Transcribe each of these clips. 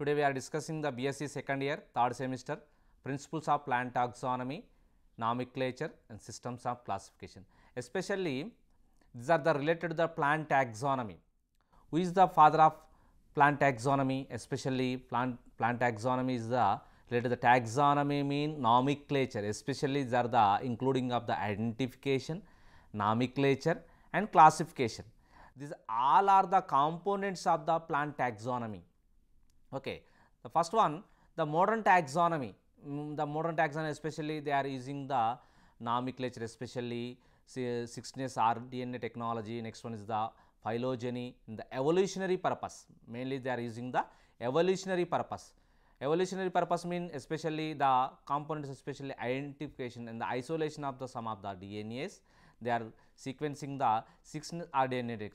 Today we are discussing the BSc second year third semester principles of plant taxonomy, nomenclature and systems of classification. Especially these are the related to the plant taxonomy. Who is the father of plant taxonomy? Especially plant, plant taxonomy is the related to the taxonomy mean nomenclature especially these are the including of the identification, nomenclature and classification. These all are the components of the plant taxonomy Okay. The first one the modern taxonomy, mm, the modern taxonomy especially they are using the nomenclature especially sixness rDNA technology, next one is the phylogeny in the evolutionary purpose, mainly they are using the evolutionary purpose. Evolutionary purpose mean especially the components especially identification and the isolation of the sum of the DNAs, they are sequencing the sixness rDNA.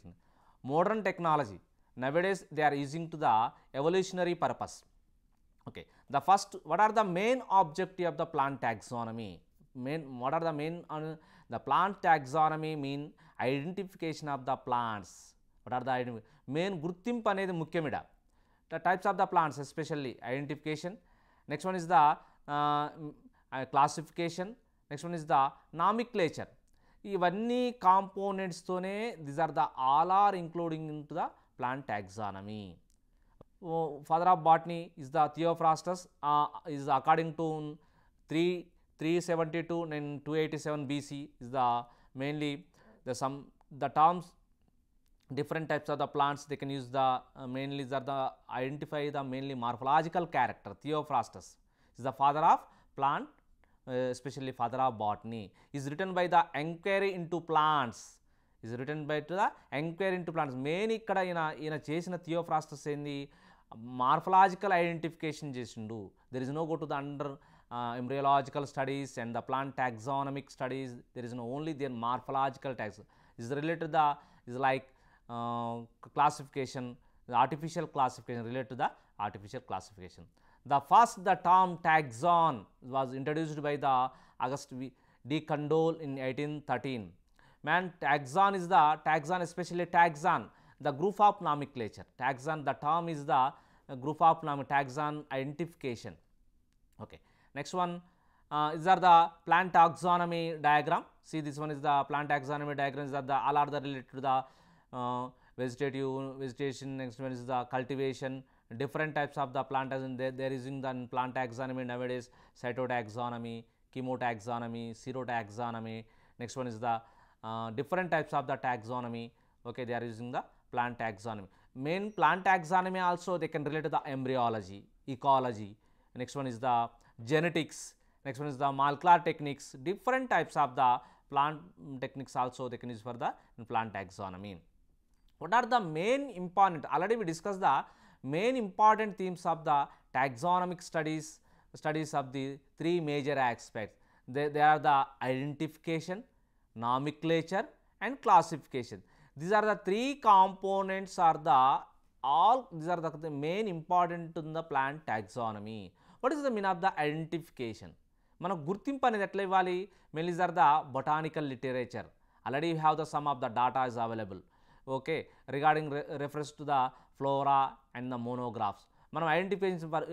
Modern technology, nowadays they are using to the evolutionary purpose. Okay. The first, what are the main objective of the plant taxonomy? Main, what are the main, uh, the plant taxonomy mean identification of the plants. What are the main Main అనేది ముఖ్యమిడ the types of the plants especially identification next one is the uh, uh classification next one is the nomenclature ఇవన్నీ కాంపోనెంట్స్తోనే this These are the all including into plant taxonomy. Oh, father of botany is the Theophrastus uh, is according to 3 372 and 287 BC is the mainly the some the terms different types of the plants they can use the uh, mainly the, the identify the mainly morphological character Theophrastus is the father of plant uh, especially father of botany is written by the inquiry into plants is written by to the enquiry into plants. Many kada in a in a chase in a theophrastus in the morphological identification jason do. There is no go to the under uh, embryological studies and the plant taxonomic studies. There is no only their morphological tags is related to the is like uh, classification artificial classification related to the artificial classification. The first the term taxon was introduced by the Auguste de Condole in 1813. Man, taxon is the taxon especially taxon the group of nomenclature taxon the term is the uh, group of nomenclature. taxon identification. Okay. Next one uh, these are the plant taxonomy diagram. See this one is the plant taxonomy diagrams that the all are the related to the uh, vegetative vegetation. Next one is the cultivation. Different types of the plant as in the plant taxonomy nowadays cytotaxonomy, chemotaxonomy, serotaxonomy. Next one is the uh, different types of the taxonomy, okay, they are using the plant taxonomy. Main plant taxonomy also they can relate to the embryology, ecology, next one is the genetics, next one is the molecular techniques, different types of the plant techniques also they can use for the plant taxonomy. What are the main important, already we discussed the main important themes of the taxonomic studies, studies of the three major aspects. They, they are the identification, nomenclature and classification these are the three components are the all these are the main important in the plant taxonomy what is the mean of the identification mana gurtimpa ane etla ivali mainly are the botanical literature already you have the sum of the data is available okay regarding re reference to the flora and the monographs mana identification for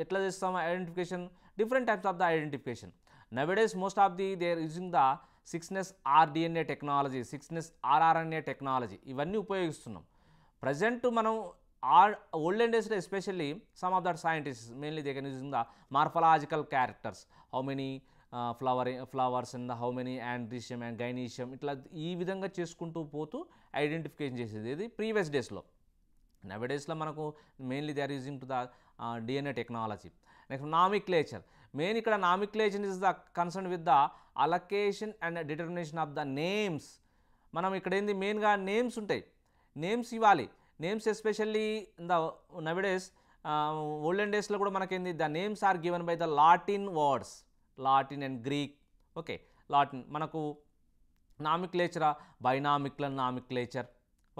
some identification different types of the identification nowadays most of the they are using the సిక్స్నెస్ rDNA technology సిక్స్నెస్ rRNA technology ఇవన్నీ ఉపయోగిస్తున్నాం present మనం are olden డేస్లో especially some of that scientist mainly దగ్గర can using the morphological characters how many flower flowers and how many androecium and gynoecium ఇట్లా ఈ విధంగా చేసుకుంటూ పోతూ ఐడెంటిఫికేషన్ చేసేది ఇది ప్రీవియస్ డేస్లో నవ్ డేస్లో మనకు mainly they are using to the DNA technology next nomenclature main ఇక్కడ nomenclature is the concern with the allocation and determination of the names మనం ఇక్కడ ఏంది మెయిన్గా నేమ్స్ ఉంటాయి నేమ్స్ ఇవ్వాలి names especially the nowadays olden డేస్లో కూడా మనకేంది the names are given by the Latin words Latin and Greek okay Latin మనకు నామిక్లేచరా binomial nomenclature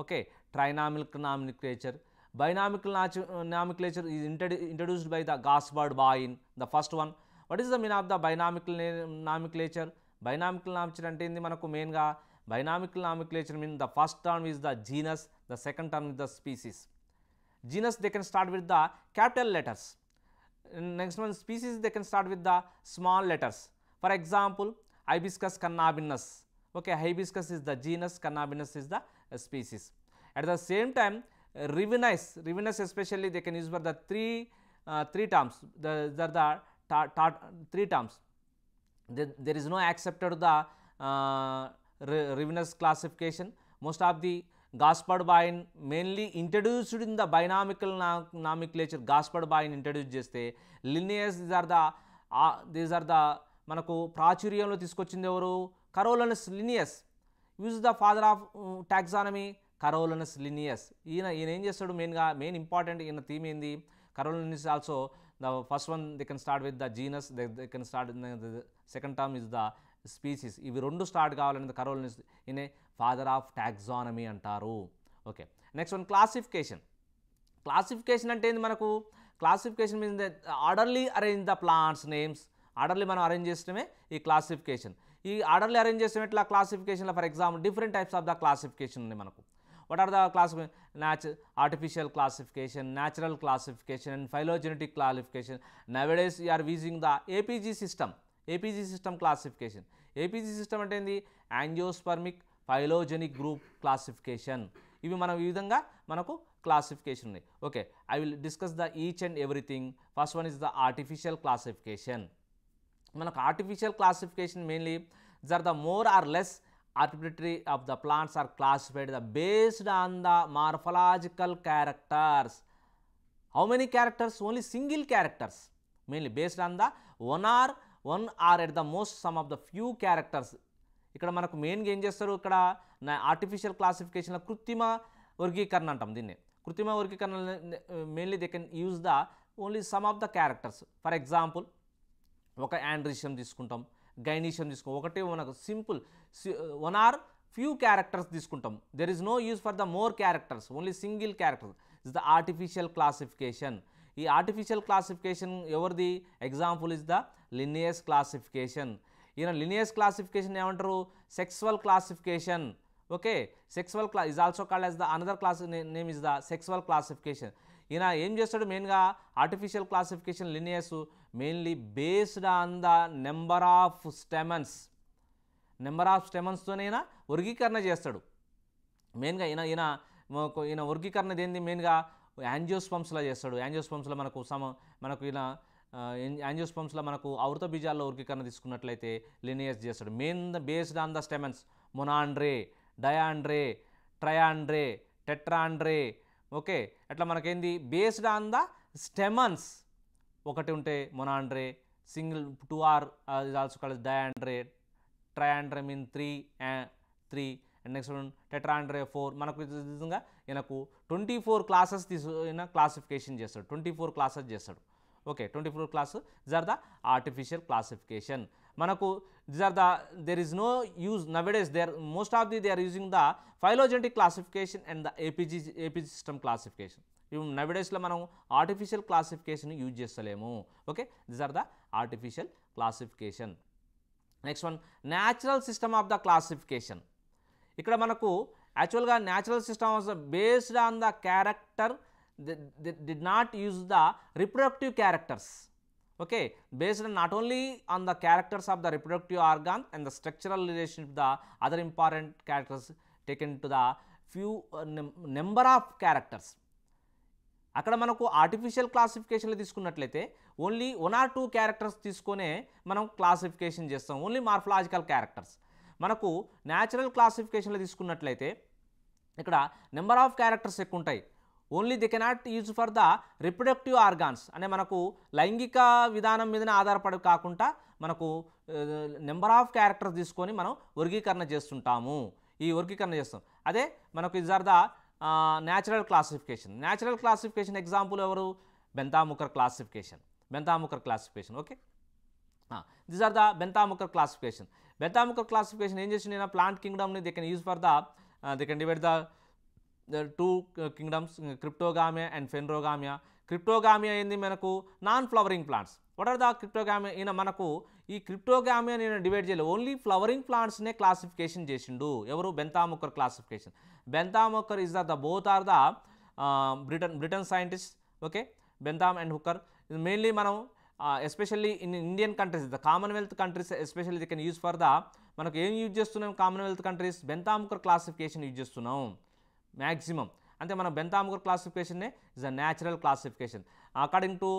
okay trinomial nomenclature binomial నాచు nomenclature is introduced by the Gaspard Bauhin the first one What is the mean? of the binomial nomenclature? Binomial nomenclature is the main ga. Binomial nomenclature means the first term is the genus, the second term is the species. Genus they can start with the capital letters. Next one species they can start with the small letters. For example, Hibiscus cannabinus. Okay, Hibiscus is the genus, cannabinus is the species. At the same time, Rivinus, Rivinus especially they can use for the three uh, three terms. The, the, three terms. The, there is no accepted the uh, Ravenous classification. Most of the Gaspard Bain mainly introduced in the binomial nomenclature Gaspard Bain introduce చేస్తే Linnaeus these are the these are the మనకు ప్రాచుర్యంలో తీసుకొచ్చింది ఎవరు Carolus Linnaeus use the father of taxonomy Carolus Linnaeus ఈయన ఈయన ఏం చేస్తాడు మెయిన్గా మెయిన్ ఇంపార్టెంట్ ఈయన థీమ్ ఏంది Carolus also the first one they can start with the genus they, they can start in the, the, the species ఇవి రెండు start కావాలనేది కరోల్ని ఇనే ఫాదర్ ఆఫ్ టాక్సానమీ అంటారు okay next one classification classification అంటే ఏంది మనకు classification means the orderly arrange the plants names orderly మనం అరేంజ్ చేసినమే ఈ క్లాసిఫికేషన్ ఈ ఆర్డర్లీ అరేంజ్ చేసిన ఇట్లా క్లాసిఫికేషన్లో for example different types of the classification ఉన్నాయి మనకు వాట్ ఆర్ ద క్లాస్ నాచు artificial classification natural classification and phylogenetic classification nowadays you using the APG system APG system classification APG system అంటే ఏంటి యాంజియోస్పర్మిక్ phylogenic group classification ఇవి మనం ఈ విధంగా మనకు క్లాసిఫికేషన్ ఉన్నాయి okay I will discuss the each and everything first one is the artificial classification మనకు artificial classification mainly they're the more or less attributary of the plants are classified based on the morphological characters. How many characters? Only single characters, mainly based on the one or one are at the most some of the few characters. ఇక్కడ మనకు main గా ఏం చేస్తారు ఇక్కడ artificial classification లో కృత్రిమ వర్గీకరణ అంటాం దీన్ని కృత్రిమ వర్గీకరణ mainly they can use the only some of the characters for example ఒక యాండ్రిషియం తీసుకుంటాం గైనీషియం తీసుకో ఒకటి మనకు simple one or few characters తీసుకుంటాం there is no use for the more characters only single characters is the artificial classification ఈ artificial classification ఎవరిది example is the Linnaeus classification ఈయన Linnaeus classification ఏమంటారు sexual classification okay sexual క్లా is also called as the another class name is the sexual classification ఈయన ఏం చేస్తాడు మెయిన్గా artificial classification Linnaeus mainly based on the number of stamens number of స్టెమన్స్తోనైనా వర్గీకరణ చేస్తాడు మెయిన్గా ఈయన ఈయన ఈయన వర్గీకరణ ఏంది మెయిన్గా యాంజియోస్పంప్స్లో చేస్తాడు యాంజియోస్పంప్స్లో మనకు సమ మనకు ఈయన యాంజియోస్పంప్స్లో మనకు అవృత బీజాల్లో వర్గీకరణ తీసుకున్నట్లయితే లినియస్ చేస్తాడు main the based on the stamens monandria diandria triandria tetrandria okay అట్లా మనకేంది బేస్డ్ ఆన్ ద స్టెమన్స్ ఒకటి ఉంటే monandria single two or is also call diandria triandria mean three three and next tetrandria four మనకు విధంగా ఈయనకు twenty four classes తీసు ఈయన classification చేస్తాడు ట్వంటీ ఫోర్ క్లాసెస్ చేస్తాడు okay twenty four class this are the artificial classification మనకు this are the there is no use nowadays they are most of the they are using the phylogenetic classification and the APG AP system classification నవిడేస్లో మనం artificial classification use చేస్తలేము okay this are the artificial classification next one natural system of the classification ఇక్కడ మనకు యాక్చువల్గా natural system of the based on the character they not use the reproductive characters okay based not only on the characters of the reproductive organ and the structural relation the other important characters taken to the few number of characters అక్కడ మనకు artificial క్లాసిఫికేషన్లు తీసుకున్నట్లయితే only one or two characters తీసుకొనే మనం classification చేస్తాం only morphological characters మనకు natural క్లాసిఫికేషన్లు తీసుకున్నట్లయితే ఇక్కడ నెంబర్ ఆఫ్ క్యారెక్టర్స్ ఎక్కువ ఉంటాయి only they cannot use for the reproductive organs అనే మనకు లైంగిక విధానం మీదనే ఆధారపడి కాకుండా మనకు నెంబర్ ఆఫ్ క్యారెక్టర్స్ తీసుకొని మనం వర్గీకరణ చేస్తుంటాము ఈ వర్గీకరణ చేస్తాం అదే మనకు is are the natural classification natural classification example ఎవరు Bentham Hooker classification Bentham Hooker classification okay this are the Bentham Hooker classification Bentham Hooker classification ఏం చేసి నేను ప్లాంట్ కింగ్డమ్ని they can use for the they can divide the two kingdoms cryptogamia and phanerogamia cryptogamia అయింది మనకు non flowering plants what are the cryptogamia ఈయన మనకు ఈ క్రిప్టోగామియా నేను డివైడ్ చేయలేదు ఓన్లీ ఫ్లవరింగ్ ప్లాంట్స్నే క్లాసిఫికేషన్ చేసిండు ఎవరు Bentham Hooker classification Bentham Hooker is the the both are the Britain Britain scientist okay Bentham and Hooker mainly మనం especially in Indian countries the commonwealth countries especially they can use for the మనకు ఏం use చేస్తున్నాం commonwealth countries Bentham Hooker classification use చేస్తున్నాం maximum అంటే మన Bentham Hooker classification is a natural classification according to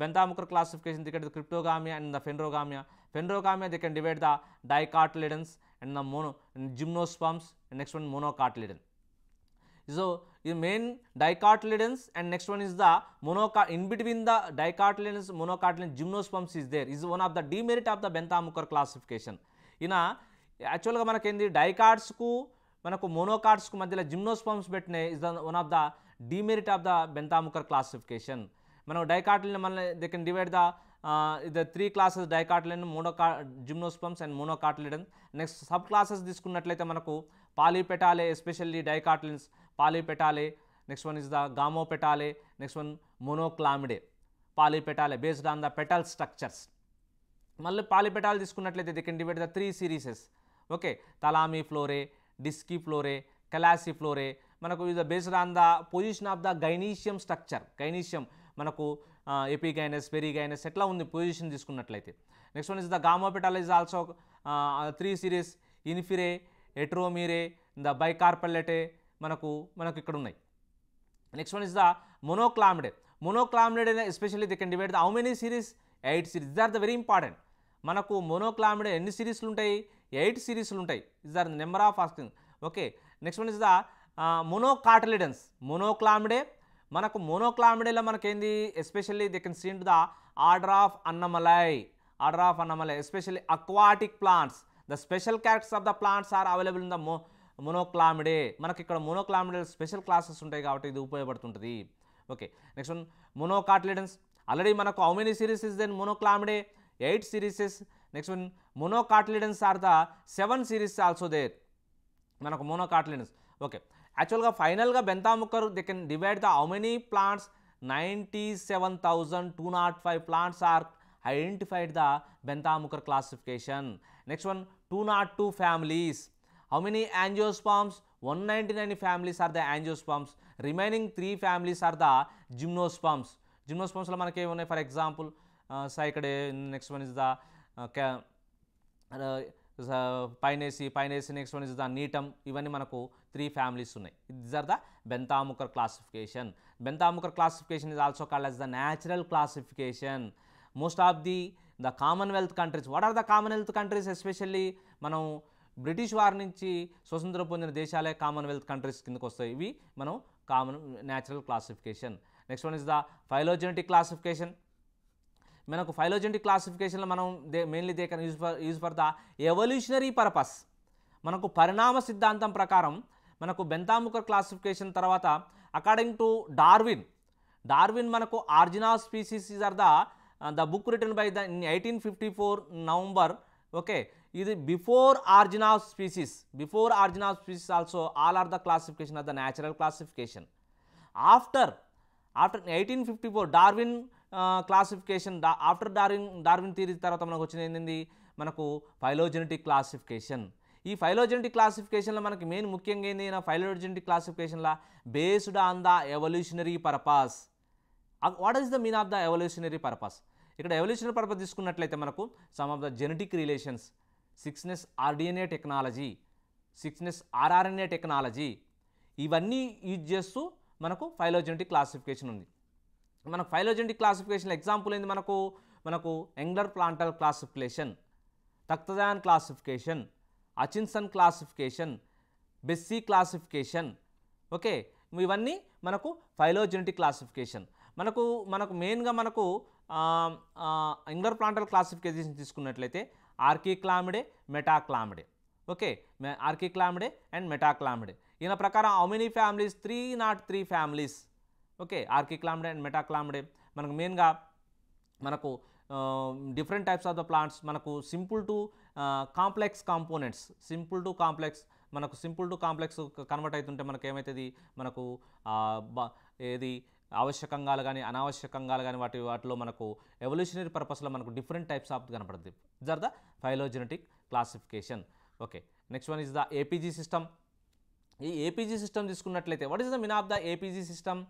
Bentham Hooker classification దిక్కడ cryptogamia and the phanerogamia phanerogamia దిక్కడ divide the dicotyledons and the mono gymnosperms and next one monocotyledon so ఈ main dicotyledons and next one is the monocot in between the dicotyledons monocotyledon gymnosperms is there is one of the demerit of the Bentham Hooker classification ఈయన యాక్చువల్గా మనకేంది డైకాట్స్కు మనకు మోనోకార్డ్స్కు మధ్యలో gymnosperms పెట్టిన is the one of the demerit of the Bentham Hooker classification మనం డైకాటిల్ని మన దే కెన్ డివైడ్ ద ఇద three classes dicotyledon monocot gymnosperms and monocotyledon next sub classes తీసుకున్నట్లయితే మనకు polypetalae especially dicotyledons polypetalae next one is the gamopetalae next one monochlamydeae polypetalae based on the petal structures మళ్ళీ పాలిపెటాలు తీసుకున్నట్లయితే they can divide the three series okay తలామీ ఫ్లోరే disciflorae calyciflorae మనకు is the based on the position of the gynoecium structure gynoecium మనకు perigynous ఎట్లా ఉంది position తీసుకున్నట్లయితే next one is the gamopetalae is also three series inferae heteromerae the bicarpellatae మనకు మనకు ఇక్కడ ఉన్నాయి next one is the monochlamydeae monochlamydeae especially they can divide the how many series eight series they are the very important మనకు monochlamydeae ఎన్ని సిరీస్లు ఉంటాయి eight సిరీస్లు ఉంటాయి is are number of asking okay next one is the monocotyledons monochlamydeae మనకు మోనోక్లామిడేలో మనకేంది especially they can seen the order of అన్నమలై ఆర్డర్ ఆఫ్ అన్నమలై especially aquatic plants the special characters of the plants are available in the మో monochlamydeae మనకి ఇక్కడ మోనోక్లామిడే special classes ఉంటాయి కాబట్టి ఇది ఉపయోగపడుతుంటుంది okay next one monocotyledons already మనకు how many series is then monochlamydeae eight serieses next one monocotyledons are the seven series also there మనకు monocotyledons okay యాక్చువల్గా ఫైనల్గా Bentham Hooker they can divide the how many plants ninety seven thousand two not five plants are identified the Bentham Hooker classification next one two not two families how many angiosperms one ninety nine families are the angiosperms remaining three families are the gymnosperms జిమ్నోస్పామ్స్లో మనకి ఏమున్నాయి for example cycadaceae next one is the pinaceae pinaceae next one is the gnetum ఇవన్నీ మనకు three families ఉన్నాయి this are the Bentham Hooker classification Bentham Hooker classification is also called as the natural classification most of the the commonwealth countries what are the commonwealth countries especially మనం British వారి నుంచి స్వతంత్రం పొందిన దేశాలే Commonwealth countries కిందకు వస్తాయి ఇవి మనం common natural classification next one is the phylogenetic classification మనకు ఫైలోజెంటిక్ క్లాసిఫికేషన్లో మనం they mainly they can use for use for the evolutionary purpose మనకు పరిణామ సిద్ధాంతం ప్రకారం మనకు బెంతాముఖర్ క్లాసిఫికేషన్ తర్వాత అకార్డింగ్ టు డార్విన్ డార్విన్ మనకు origin of species is are the the book return by the in eighteen fifty four November okay ఇది before origin of species before origin of species also all are the classification of the natural classification after after eighteen fifty four Darwin classification after Darwin Darwin theory తర్వాత మనకు వచ్చిన ఏంటి మనకు phylogenetic classification ఈ phylogenetic క్లాసిఫికేషన్లో మనకి main ముఖ్యంగా ఏంది ఫైలోజెనెటిక్ క్లాసిఫికేషన్లో based on the evolutionary purpose what is the mean of the evolutionary purpose ఇక్కడ ఎవల్యూషనరీ పర్పస్ తీసుకున్నట్లయితే మనకు some of the genetic relations sequences rDNA technology సిక్స్నెస్ rRNA technology ఇవన్నీ యూజ్ చేస్తూ మనకు ఫైలోజెనెటిక్ క్లాసిఫికేషన్ ఉంది మనకు ఫైలోజెంటిక్ క్లాసిఫికేషన్ ఎగ్జాంపుల్ ఏంది మనకు మనకు Engler Prantl classification Takhtajan classification Hutchinson classification Bessey classification okay ఇవన్నీ మనకు ఫైలోజెనెటిక్ క్లాసిఫికేషన్ మనకు మనకు మెయిన్గా మనకు ఇంగ్లర్ ప్లాంటల్ క్లాసిఫికేషన్ తీసుకున్నట్లయితే ఆర్కిక్లామిడే మెటాక్లామిడే ఓకే ఆర్కిక్లామిడే అండ్ మెటాక్లామిడే ఈయన ప్రకారం how many families three not three families okay chlamydeae and metachlamydeae మనకు మెయిన్గా మనకు different types of the plants మనకు simple to complex components simple to complex మనకు సింపుల్ టు కాంప్లెక్స్ కన్వర్ట్ అవుతుంటే మనకు ఏమవుతుంది మనకు ఏది ఆవశ్యకంగాలు కానీ అనావశ్యకంగాలు కానీ వాటి వాటిలో మనకు ఎవల్యూషనరీ పర్పస్లో మనకు డిఫరెంట్ టైప్స్ ఆఫ్ కనపడుతుంది they're the phylogenetic classification okay next one is the APG system ఈ ఏపీజీ సిస్టమ్ తీసుకున్నట్లయితే what is the mean of the APG system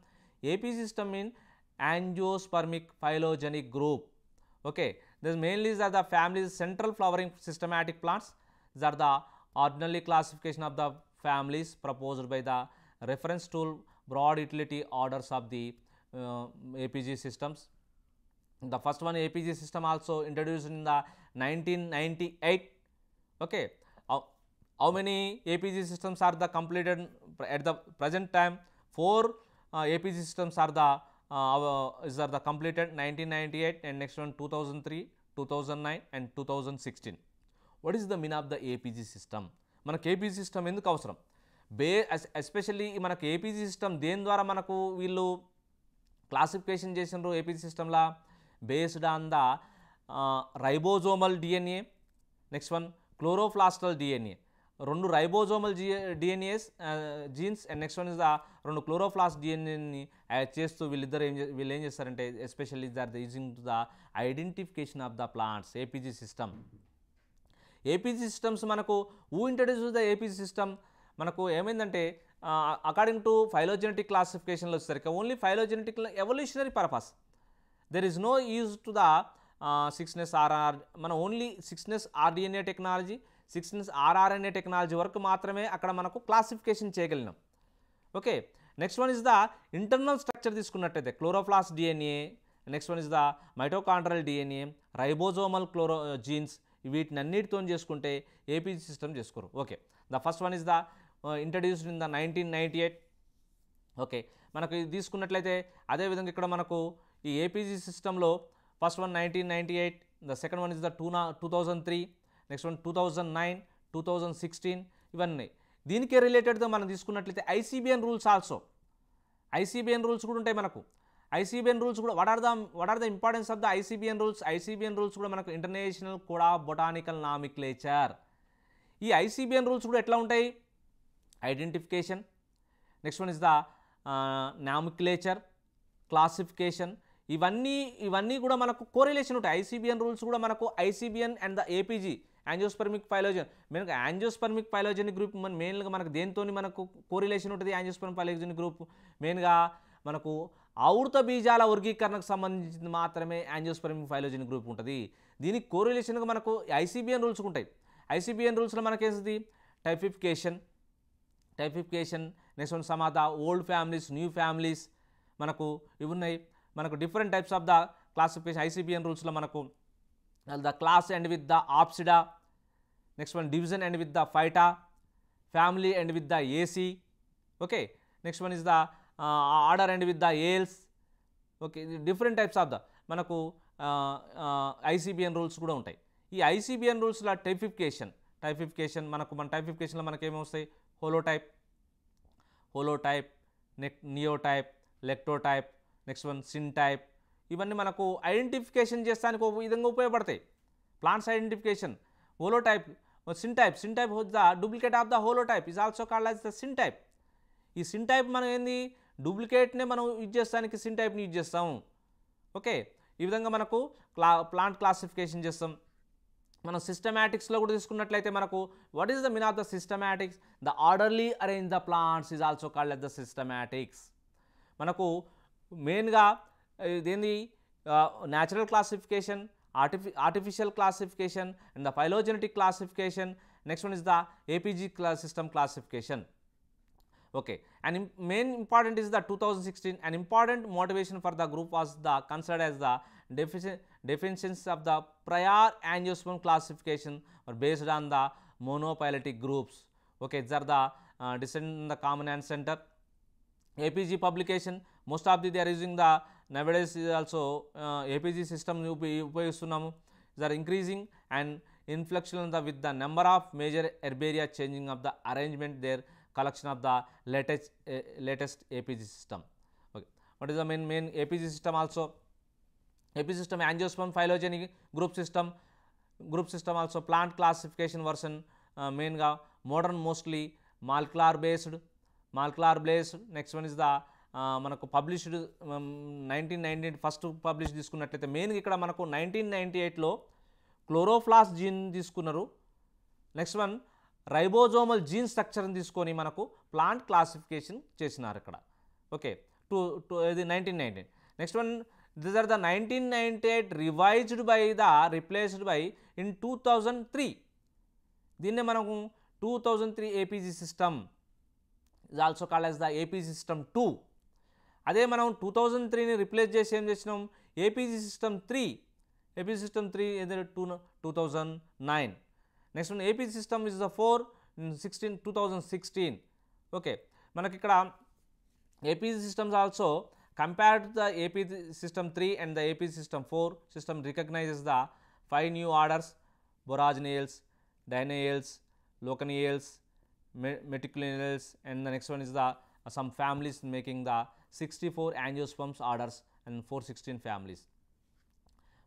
AP system in angiospermic phylogenic group. Okay. This mainly are the families central flowering systematic plants. These are the ordinary classification of the families proposed by the reference tool broad utility orders of the uh, APG systems. The first one APG system also introduced in the 1998. Okay. How, how many APG systems are the completed at the present time? 4 AP systems are the is are the completed 1998 and next one 2003, 2009 and 2016. What is the mean of the APG system? మనకు APG system ఎందుకు అవసరం బే especially మనకు APG system దేని ద్వారా మనకు వీళ్ళు classification చేసినారు ఏపీజీ సిస్టమ్లా based on the ribosomal DNA next one chloroplastal DNA రెండు రైబోజోమల్ జీ DNAs genes and next one is the రెండు క్లోరోఫ్లాస్ డిఎన్ఏని చేస్తూ వీళ్ళిద్దరు ఏం వీళ్ళు ఏం చేస్తారంటే especially they're the using the identification of the plants APG system APG systems మనకు ఊ ఇంట్రడ్యూస్ ద ఏపీజీ సిస్టమ్ మనకు ఏమైందంటే అకార్డింగ్ టు ఫైలోజెనెటిక్ క్లాసిఫికేషన్లో వచ్చేసరికి only phylogenetic evolutionary purpose there is no use to the సిక్స్నెస్ ఆర్ఆర్ మన only సిక్స్నెస్ rDNA technology six నుంచి ఆర్ఆర్ఎన్ఏ టెక్నాలజీ వరకు మాత్రమే అక్కడ మనకు క్లాసిఫికేషన్ చేయగలిగినాం okay next one is the internal structure తీసుకున్నట్టయితే chloroplast DNA next one is the mitochondrial DNA ribosomal chloro genes వీటిని అన్నిటితో చేసుకుంటే ఏపీజీ సిస్టమ్ చేసుకోరు okay the first one is the introduced in the nineteen ninety eight okay మనకు ఇది తీసుకున్నట్లయితే అదేవిధంగా ఇక్కడ మనకు ఈ ఏపీజీ సిస్టంలో first one nineteen ninety eight the second one is the two నా two thousand three next one two thousand nine two thousand sixteen ఇవన్నీ దీనికి రిలేటెడ్గా మనం తీసుకున్నట్లయితే ICBN rules also ICBN rules కూడా ఉంటాయి మనకు ఐసీబీఎన్ రూల్స్ కూడా what are the what are the importance of the ICBN rules ICBN rules కూడా మనకు ఇంటర్నేషనల్ కూడా బొటానికల్ నామిక్లేచర్ ఈ ఐసీబీఎన్ రూల్స్ కూడా ఎట్లా ఉంటాయి identification next one is the nomenclature classification ఇవన్నీ ఇవన్నీ కూడా మనకు కోరిలేషన్ ఉంటాయి ఐసీబీఎన్ రూల్స్ కూడా మనకు ICBN and the APG angiospermic phylogeny మనకు యాంజియోస్పర్మిక్ పైలోజన్ గ్రూప్ మన మెయిన్గా మనకు దేనితో మనకు కోరిలేషన్ ఉంటుంది యాంజియోస్పర్మిక్ పైలోజన్ గ్రూప్ మెయిన్గా మనకు ఆవృత బీజాల వర్గీకరణకు సంబంధించిన మాత్రమే యాంజియోస్పర్మిక్ పైలోజన్ గ్రూప్ ఉంటుంది దీనికి కోరిలేషన్గా మనకు ఐసీబీఎన్ రూల్స్ ఉంటాయి ఐసీబీఎన్ రూల్స్లో మనకేస్తుంది టైఫిఫికేషన్ టైఫిఫికేషన్ నెక్స్ట్ వన్ సమాత ఓల్డ్ ఫ్యామిలీస్ న్యూ ఫ్యామిలీస్ మనకు ఇవి ఉన్నాయి మనకు different types of the classification ICBN రూల్స్లో మనకు the class and with the opsida next one division and with the phyta family and with the aceae okay next one is the order and with the ales okay different types of the మనకు ICBN uh, rules uh, కూడా ఉంటాయి ఈ ICBN రూల్స్లో టైఫిఫికేషన్ టైఫిఫికేషన్ మనకు మన టైఫిఫికేషన్లో మనకు holo type holo type నెక్ neo type lecto type next one syn type ఇవన్నీ మనకు ఐడెంటిఫికేషన్ చేస్తానికి ఒక విధంగా ఉపయోగపడతాయి plants identification holotype syntype syntype the duplicate of the holotype is also called as the syntype ఈ సింటైప్ మనం ఏంది డూప్లికేట్నే మనం యూజ్ చేస్తానికి సింటైప్ని యూజ్ చేస్తాము ఓకే ఈ విధంగా మనకు క్లా ప్లాంట్ క్లాసిఫికేషన్ చేస్తాం మనం సిస్టమాటిక్స్లో కూడా తీసుకున్నట్లయితే మనకు what is the mean of the systematics the orderly arrange the plants is also called the systematics మనకు మెయిన్గా Uh, then the uh, natural classification, artific artificial classification and the phylogenetic classification, next one is the APG class system classification. Okay. And main important is the 2016 an important motivation for the group was the considered as the definitions of the prior angiosperm classification or based on the monophyletic groups. Okay, these are the uh, descendant in the common ancestor. APG publication most of the they are using the nowadays also APG సిస్టమ్ని ఉపయో ఉపయోగిస్తున్నాము is are increasing and inflection the with the number of major herbaria changing of the arrangement their collection of the latest latest APG system okay what is the main main APG system also AP system angiosperm phylogenic group system group system also plant classification version మెయిన్గా modern mostly molecular based molecular based next one is the మనకు published nineteen ninety first publish తీసుకున్నట్లయితే మెయిన్గా ఇక్కడ మనకు nineteen ninety ఎయిట్లో chloroplast gene తీసుకున్నారు next one ribosomal gene స్ట్రక్చర్ని తీసుకొని మనకు ప్లాంట్ క్లాసిఫికేషన్ చేసినారు ఇక్కడ ఓకే టూ టూ ఇది nineteen nineteen next one this are the nineteen ninety eight revised by the replaced by in two thousand three దీన్నే మనకు two thousand three APG system is also called as the AP system two అదే మనం two thousand త్రీని replace చేసి ఏం చేసినాం APG system three APG system three ఏదైతే two two thousand nine next one AP system is the four sixteen two thousand sixteen okay మనకి ఇక్కడ AP systems also compared the AP system three and the AP system four system recognizes the five new orders Boraginales Dilleniales Icacinales Metteniusales and the next one is the some families making the 64 angiosperms orders and 416 families.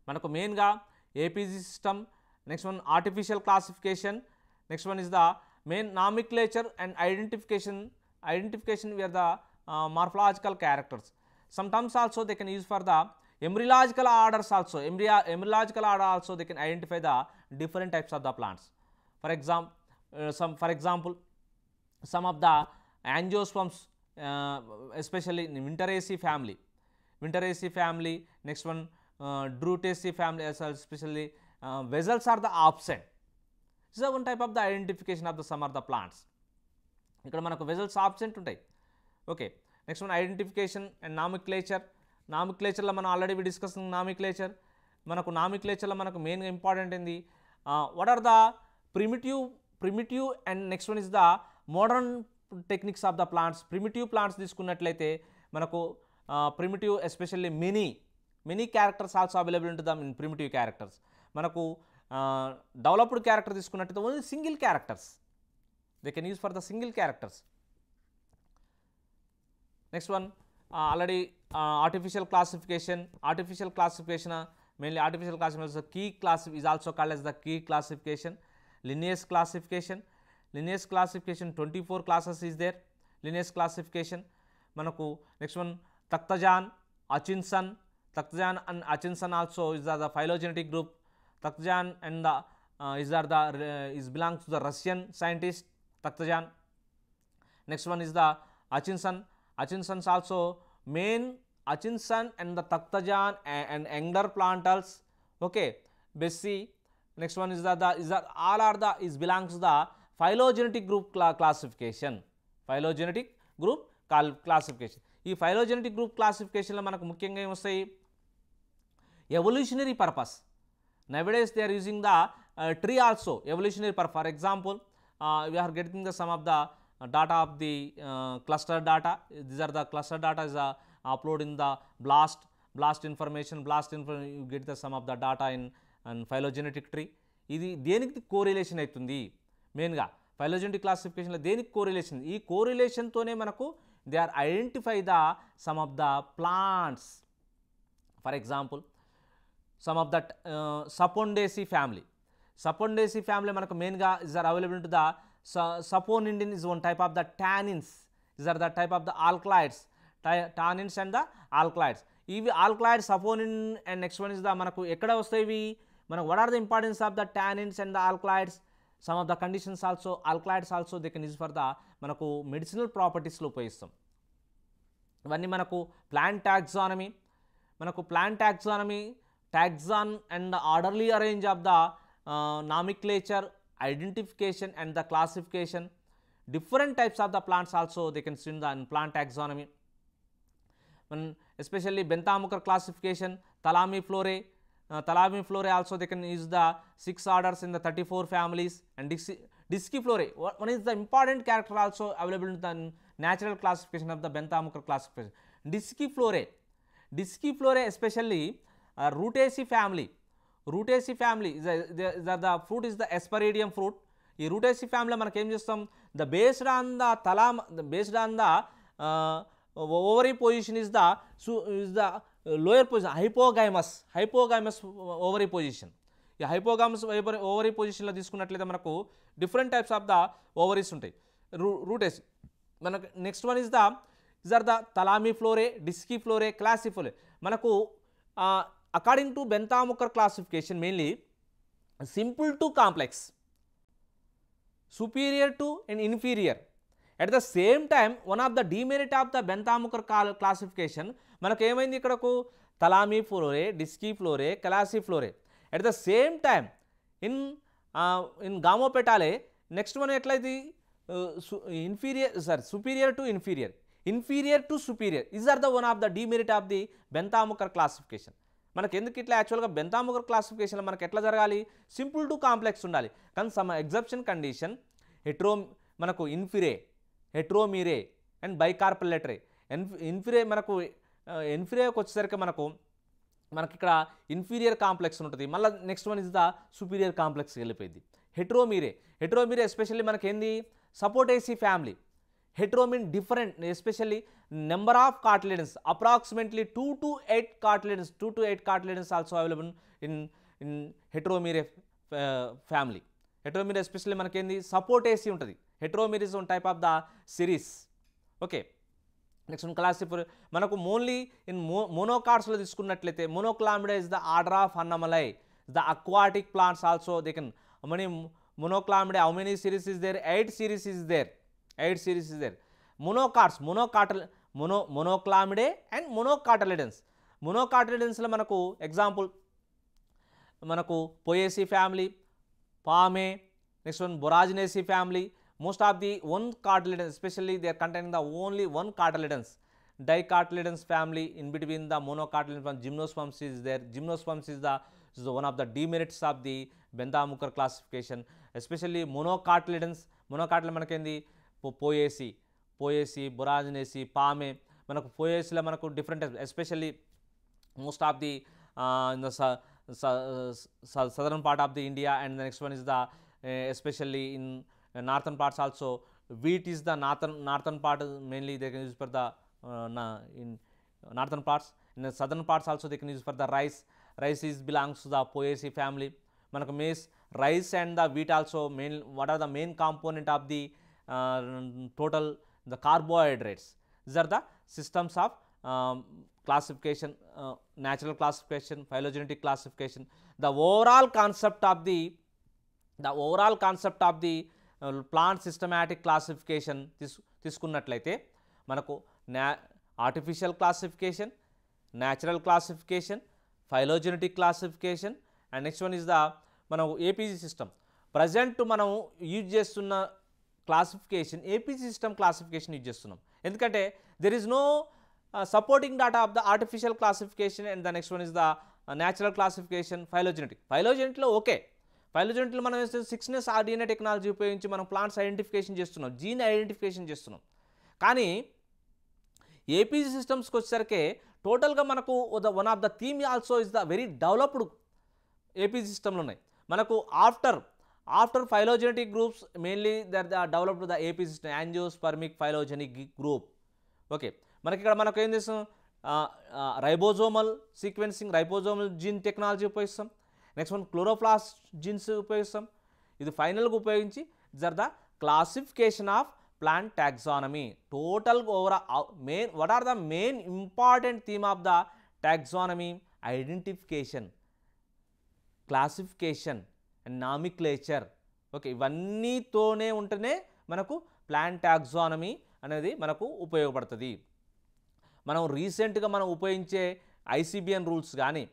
Manako main ga APG system, next one artificial classification, next one is the main nomenclature and identification, identification where the uh, morphological characters. Sometimes also they can use for the embryological orders also, embryo, embryological order also they can identify the different types of the plants. For example, uh, some for example, some of the angiosperms especially Winteraceae family Winteraceae family next one డ్రూట్ ఏసీ family especially vessels are the absent so one type of the identification of the some are the plants ఇక్కడ మనకు vessels absent ఉంటాయి okay next one identification and nomenclature నామిక్లేచర్లో మనం already వి nomenclature మనకు నామిక్లేచర్లో మనకు మెయిన్గా ఇంపార్టెంట్ ఏంది what are the primitive primitive and next one is the modern techniques of the plants primitive plants తీసుకున్నట్లయితే మనకు primitive especially many many characters also available ఉంటుంది in primitive characters మనకు డెవలప్డ్ క్యారెక్టర్ తీసుకున్నట్టయితే only single characters they can use for the single characters next one already artificial classification artificial classification mainly artificial classification key క్లాసి is also call as the key classification Linnaeus classification linear classification 24 classes is there linear classification manaku next one taktajan achinsan taktajan and achinsan also is the, phylogenetic group taktajan and the uh, is are the uh, is belongs to the russian scientist taktajan next one is the achinsan achinsan's also main achinsan and the taktajan and angler plantals okay bessie next one is the, the is the, all are the is belongs to the phylogenetic group క్లా classification phylogenetic group classification ఈ phylogenetic group క్లాసిఫికేషన్లో మనకు ముఖ్యంగా ఏమొస్తాయి evolutionary purpose nowadays they are using the tree also evolutionary పర్ for example we are getting the some of the data of the cluster data this are the cluster data is upload in the BLAST BLAST information BLAST ఇన్ఫర్మే get the some of the data in and phylogenetic tree ఇది దేనికి correlation అవుతుంది మెయిన్గా ఫైలోజెంటిక్ క్లాసిఫికేషన్లో దేనికి correlation ఈ కోరిలేషన్తోనే మనకు they are identify the some of the plants for example some of that Sapindaceae family Sapindaceae family మనకు మెయిన్గా is are available to the saponin is one type of the tannins is are the type of the alkaloids tannins and the alkaloids ఇవి alkaloids saponin and next one is the మనకు ఎక్కడ వస్తాయి ఇవి మనకు what are the importance of the tannins and the alkaloids some of the conditions also alkaloids also they can use for the manaku medicinal properties lo upayistam ivanni manaku plant taxonomy manaku plant taxonomy taxon and the orderly arrange of the uh, nomenclature identification and the classification different types of the plants also they can see in the plant taxonomy when especially benthamuker classification thalami Flora. Uh, Talavimiflorae also they can use the 6 orders in the 34 families and Disciflorae. One is the important character also available in the natural classification of the benthamukra classification. Disciflorae. Disciflorae especially uh, Rutaceae family. Rutaceae family is the, the, the, the fruit is the Asperidium fruit. ఈ రూటేసి ఫ్యామిలీలో the ఏం చేస్తాం the based the the తలా based on the ovary position is the is the lower position hypogynous hypogynous ovary position ఈ hypogynous ovary ovary పొజిషన్లో తీసుకున్నట్లయితే మనకు different types of the ovaries ఉంటాయి రూ రూటేస్ మనకు next one is the is are the తలామీ ఫ్లోరే Disciflorae florae మనకు according to Bentham Hooker classification mainly simple to complex to and inferior inferior. The same same one of the the of the the Benthamucker classification మనకేమైంది ఇక్కడకు తలామీ ఫ్లోరే Disciflorae Calyciflorae at the same time in in Gamopetalae next మనం ఎట్లయితే inferior sorry superior to inferior inferior to superior is are the one of the demerit of the Bentham Hooker classification మనకి ఎందుకు ఇట్లా యాక్చువల్గా బెంతాముకర్ క్లాసిఫికేషన్లో మనకి ఎట్లా జరగాలి simple to complex ఉండాలి కానీ సమ్ ఎగ్జప్షన్ కండిషన్ హెట్రో మనకు ఇన్ఫిరే హెట్రోమీరే అండ్ బైకార్పొలేటరే ఇన్ఫిరే మనకు ఎన్ఫీరియాకి వచ్చేసరికి మనకు మనకి ఇక్కడ ఇన్ఫీరియర్ కాంప్లెక్స్ ఉంటుంది మళ్ళీ next one is the superior కాంప్లెక్స్కి వెళ్ళిపోయింది హెట్రోమీరే హెట్రోమీరే ఎస్పెషల్లీ మనకి ఏంది సపోర్ట్ ఏసీ ఫ్యామిలీ హెట్రోమిన్ different especially number of cotyledons approximately two to eight cotyledons two to eight cotyledons also available in in Heteromerae family Heteromerae especially మనకేంది Sapotaceae ఉంటుంది Heteromerae type of the series okay next classifier మనకు మోన్లీ in మో మోనోకార్డ్స్లో తీసుకున్నట్లయితే Monochlamydeae is the order of అన్నమలై the aquatic plants also they can many Monochlamydeae how many series is there eight series is there eight series is there monocots మోనోకాటల్ mono Monochlamydeae and monocotyledons మోనోకాటలిడెన్స్లో మనకు example మనకు Poaceae family Palmae next one Boraginaceae family most of the one cotyledons especially they are containing the only one cotyledons dicotyledons family in between the monocotyledons and gymnosperms is there gymnosperms is the is the one of the demerits of the benthamucker classification especially monocotyledons monocotyledon మనకేంది Poaceae Poaceae manaku Palmae మనకు పోయేసిలో మనకు different especially most the the in the southern part of the India and the next one is the uh, especially in northern parts also wheat is the northern northern part mainly they can use for the uh, in northern parts in the southern parts also they can use for the rice rice is belongs to the poaceae family మనకు maize rice and the wheat also main what are the main component of the total the carbohydrates these are the systems of um, classification uh, natural classification phylogenetic classification the overall concept of the the overall concept of the plant systematic classification తీసు తీసుకున్నట్లయితే మనకు న్యా artificial classification natural classification phylogenetic classification and next one is the మన APG system present మనం use చేస్తున్న classification APG system classification use చేస్తున్నాం ఎందుకంటే there is no supporting data of the artificial classification and the next one is the natural classification phylogenetic ఫైలోజెనటిక్లో okay ఫైలోజెంట్లు మనం వేస్తే సిక్స్నెస్ ఆర్డిఎన్ఏ టెక్నాలజీ ఉపయోగించి మనం ప్లాంట్స్ ఐడెంటిఫికేషన్ చేస్తున్నాం జీన్ ఐడెంటిఫికేషన్ చేస్తున్నాం కానీ ఏపీజీ సిస్టమ్స్కి వచ్చేసరికి టోటల్గా మనకు one of the theme also is the very developed APG సిస్టమ్లు ఉన్నాయి మనకు after after phylogenetic groups mainly there the developed the AP system angiospermic phylogenic group okay మనకి ఇక్కడ మనకు ఏం చేస్తాం ribosomal sequencing ribosomal gene technology ఉపయోగిస్తాం నెక్స్ట్ వన్ క్లోరోప్లాస్ జీన్స్ ఉపయోగిస్తాం ఇది ఫైనల్గా ఉపయోగించి జర్ the classification of plant taxonomy total over main what are the main important theme of the taxonomy identification classification and nomenclature okay ఇవన్నీతోనే ఉంటేనే మనకు plant taxonomy అనేది మనకు ఉపయోగపడుతుంది మనం రీసెంట్గా మనం ఉపయోగించే ఐసీబిఎన్ రూల్స్ కానీ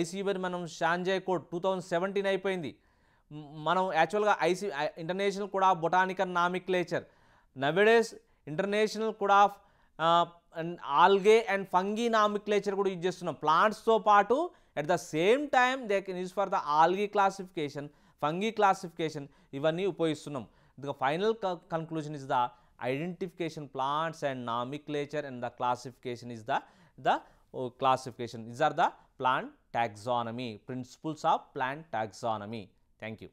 ఐసీయూబీని మనం Shenzhen code two thousand seventeen అయిపోయింది మనం యాక్చువల్గా IC international code of botanical nomenclature నవెడేస్ international code of algae and fungi nomenclature కూడా యూజ్ చేస్తున్నాం ప్లాంట్స్తో పాటు at the same time they can use for the algae classification fungi classification ఇవన్నీ ఉపయోగిస్తున్నాం ఇంకా final conclusion is the identification plants and nomenclature and the classification is the the classification is are the plant taxonomy, principles of plant taxonomy. Thank you.